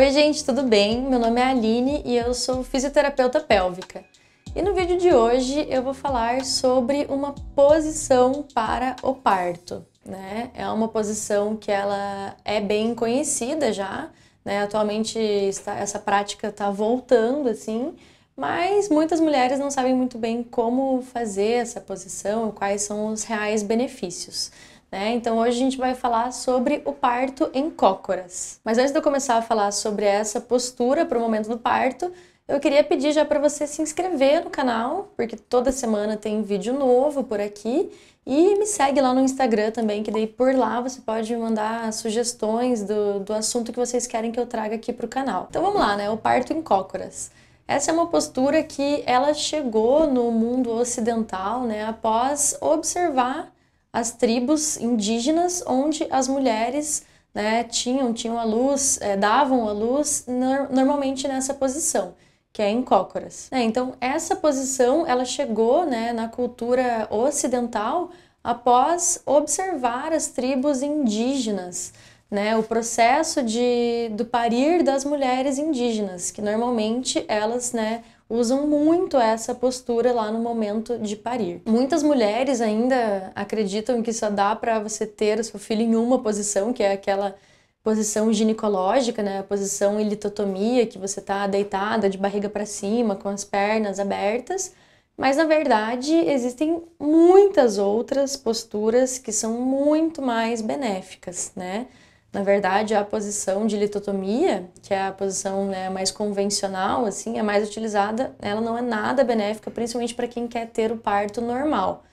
Oi, gente, tudo bem? Meu nome é Aline e eu sou fisioterapeuta pélvica. E no vídeo de hoje eu vou falar sobre uma posição para o parto, né? É uma posição que ela é bem conhecida já, né? Atualmente está, essa prática está voltando assim, mas muitas mulheres não sabem muito bem como fazer essa posição e quais são os reais benefícios. Né? Então hoje a gente vai falar sobre o parto em cócoras. Mas antes de eu começar a falar sobre essa postura para o momento do parto, eu queria pedir já para você se inscrever no canal, porque toda semana tem vídeo novo por aqui. E me segue lá no Instagram também, que daí por lá você pode me mandar sugestões do, do assunto que vocês querem que eu traga aqui para o canal. Então vamos lá, né? O parto em cócoras. Essa é uma postura que ela chegou no mundo ocidental, né? Após observar as tribos indígenas onde as mulheres né, tinham, tinham a luz, é, davam a luz no, normalmente nessa posição, que é em cócoras. É, então, essa posição ela chegou né, na cultura ocidental após observar as tribos indígenas, né, o processo de, do parir das mulheres indígenas, que normalmente elas né, usam muito essa postura lá no momento de parir. Muitas mulheres ainda acreditam que só dá para você ter o seu filho em uma posição, que é aquela posição ginecológica, né, a posição litotomia, que você tá deitada de barriga para cima, com as pernas abertas. Mas na verdade, existem muitas outras posturas que são muito mais benéficas, né? Na verdade, a posição de litotomia, que é a posição né, mais convencional, assim, é mais utilizada, ela não é nada benéfica, principalmente para quem quer ter o parto normal,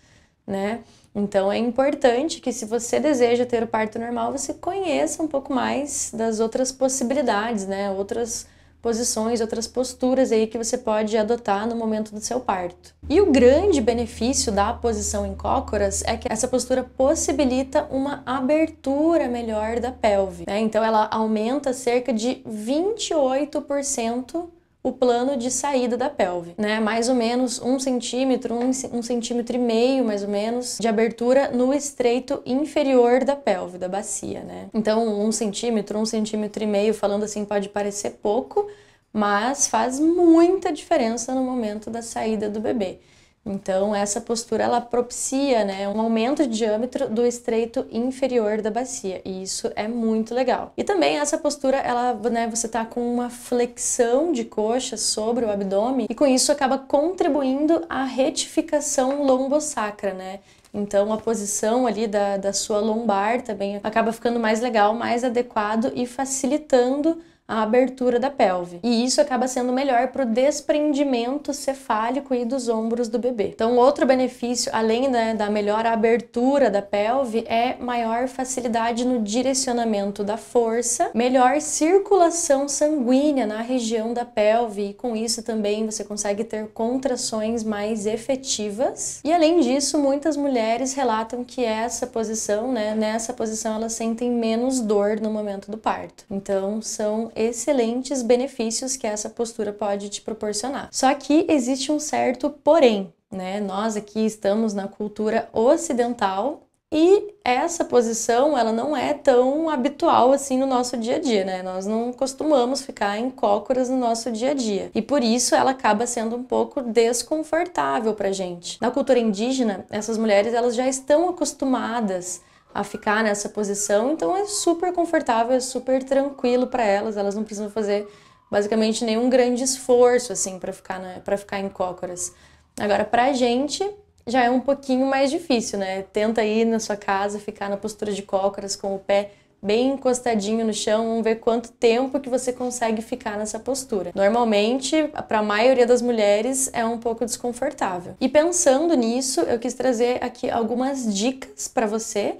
né? Então é importante que se você deseja ter o parto normal, você conheça um pouco mais das outras possibilidades, né? Outras posições, outras posturas aí que você pode adotar no momento do seu parto. E o grande benefício da posição em cócoras é que essa postura possibilita uma abertura melhor da pelve. Né? Então ela aumenta cerca de 28% o plano de saída da pelve, né? Mais ou menos um centímetro, um, um centímetro e meio, mais ou menos, de abertura no estreito inferior da pelve, da bacia, né? Então, um centímetro, um centímetro e meio, falando assim, pode parecer pouco, mas faz muita diferença no momento da saída do bebê. Então, essa postura ela propicia né, um aumento de diâmetro do estreito inferior da bacia, e isso é muito legal. E também essa postura, ela, né, você está com uma flexão de coxa sobre o abdômen, e com isso acaba contribuindo à retificação lombosacra, né? Então a posição ali da, da sua lombar também acaba ficando mais legal, mais adequado e facilitando a abertura da pelve. E isso acaba sendo melhor para o desprendimento cefálico e dos ombros do bebê. Então, outro benefício, além né, da melhor abertura da pelve, é maior facilidade no direcionamento da força, melhor circulação sanguínea na região da pelve, e com isso também você consegue ter contrações mais efetivas. E além disso, muitas mulheres relatam que essa posição, né, nessa posição, elas sentem menos dor no momento do parto. Então, são excelentes benefícios que essa postura pode te proporcionar. Só que existe um certo porém, né? Nós aqui estamos na cultura ocidental e essa posição, ela não é tão habitual assim no nosso dia a dia, né? Nós não costumamos ficar em cócoras no nosso dia a dia. E por isso ela acaba sendo um pouco desconfortável para gente. Na cultura indígena, essas mulheres, elas já estão acostumadas a ficar nessa posição, então é super confortável, é super tranquilo para elas, elas não precisam fazer basicamente nenhum grande esforço assim para ficar né, para ficar em cócoras. Agora para a gente já é um pouquinho mais difícil, né? Tenta ir na sua casa, ficar na postura de cócoras com o pé bem encostadinho no chão, vamos ver quanto tempo que você consegue ficar nessa postura. Normalmente, para a maioria das mulheres, é um pouco desconfortável. E pensando nisso, eu quis trazer aqui algumas dicas para você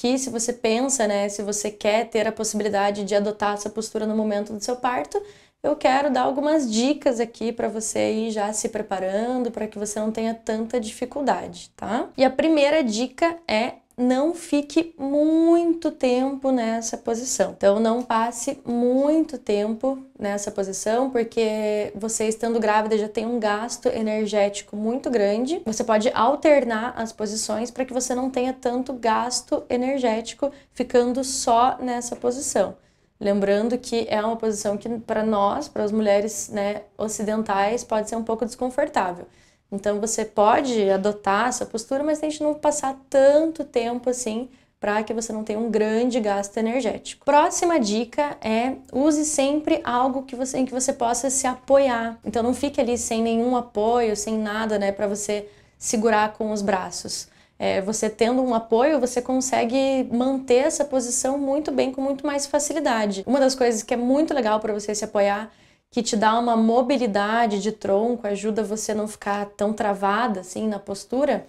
que se você pensa, né, se você quer ter a possibilidade de adotar essa postura no momento do seu parto, eu quero dar algumas dicas aqui para você ir já se preparando para que você não tenha tanta dificuldade, tá? E a primeira dica é não fique muito tempo nessa posição. Então, não passe muito tempo nessa posição, porque você estando grávida já tem um gasto energético muito grande. Você pode alternar as posições para que você não tenha tanto gasto energético ficando só nessa posição. Lembrando que é uma posição que, para nós, para as mulheres né, ocidentais, pode ser um pouco desconfortável. Então você pode adotar essa postura, mas tente não passar tanto tempo assim para que você não tenha um grande gasto energético. Próxima dica é use sempre algo que você, em que você possa se apoiar. Então não fique ali sem nenhum apoio, sem nada, né, para você segurar com os braços. É, você tendo um apoio, você consegue manter essa posição muito bem, com muito mais facilidade. Uma das coisas que é muito legal para você se apoiar que te dá uma mobilidade de tronco, ajuda você a não ficar tão travada assim na postura,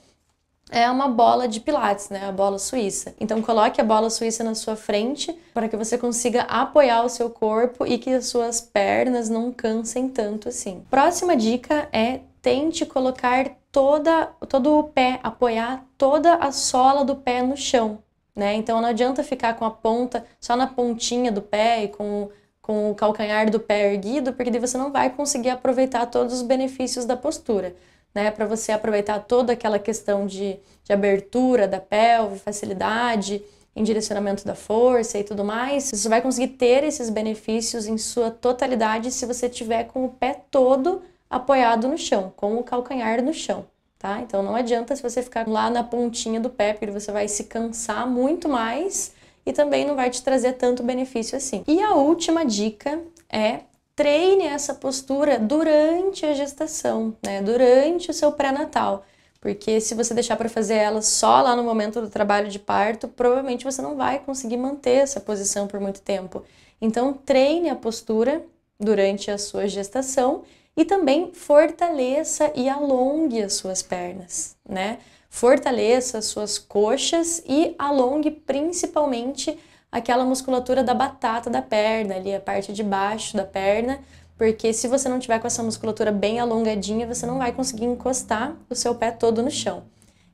é uma bola de pilates, né? A bola suíça. Então coloque a bola suíça na sua frente para que você consiga apoiar o seu corpo e que as suas pernas não cansem tanto assim. Próxima dica é tente colocar toda todo o pé, apoiar toda a sola do pé no chão. Né? Então não adianta ficar com a ponta só na pontinha do pé e com com o calcanhar do pé erguido, porque daí você não vai conseguir aproveitar todos os benefícios da postura. Né, para você aproveitar toda aquela questão de, de abertura da pelve, facilidade em direcionamento da força e tudo mais, você vai conseguir ter esses benefícios em sua totalidade se você tiver com o pé todo apoiado no chão, com o calcanhar no chão, tá? Então não adianta se você ficar lá na pontinha do pé, porque você vai se cansar muito mais e também não vai te trazer tanto benefício assim. E a última dica é treine essa postura durante a gestação, né? Durante o seu pré-natal. Porque se você deixar para fazer ela só lá no momento do trabalho de parto, provavelmente você não vai conseguir manter essa posição por muito tempo. Então treine a postura durante a sua gestação e também fortaleça e alongue as suas pernas, né? Fortaleça as suas coxas e alongue principalmente aquela musculatura da batata da perna, ali a parte de baixo da perna, porque se você não tiver com essa musculatura bem alongadinha, você não vai conseguir encostar o seu pé todo no chão.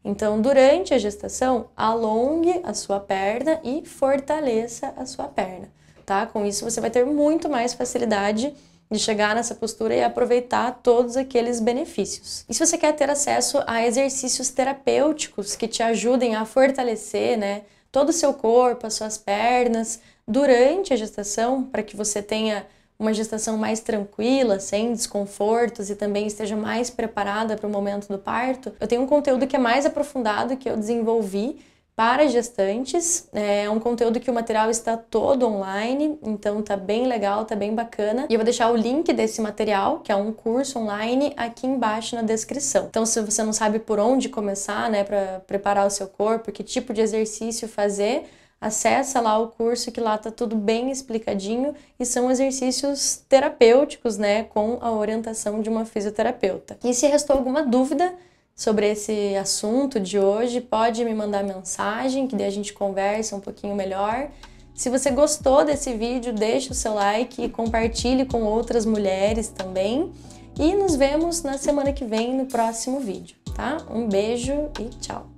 Então, durante a gestação, alongue a sua perna e fortaleça a sua perna, tá? Com isso você vai ter muito mais facilidade de chegar nessa postura e aproveitar todos aqueles benefícios. E se você quer ter acesso a exercícios terapêuticos que te ajudem a fortalecer, né, todo o seu corpo, as suas pernas durante a gestação, para que você tenha uma gestação mais tranquila, sem desconfortos e também esteja mais preparada para o momento do parto, eu tenho um conteúdo que é mais aprofundado que eu desenvolvi para gestantes. É um conteúdo que o material está todo online, então tá bem legal, tá bem bacana. E eu vou deixar o link desse material, que é um curso online, aqui embaixo na descrição. Então, se você não sabe por onde começar, né, para preparar o seu corpo, que tipo de exercício fazer, acessa lá o curso que lá tá tudo bem explicadinho e são exercícios terapêuticos, né, com a orientação de uma fisioterapeuta. E se restou alguma dúvida, sobre esse assunto de hoje, pode me mandar mensagem, que daí a gente conversa um pouquinho melhor. Se você gostou desse vídeo, deixa o seu like e compartilhe com outras mulheres também. E nos vemos na semana que vem no próximo vídeo, tá? Um beijo e tchau!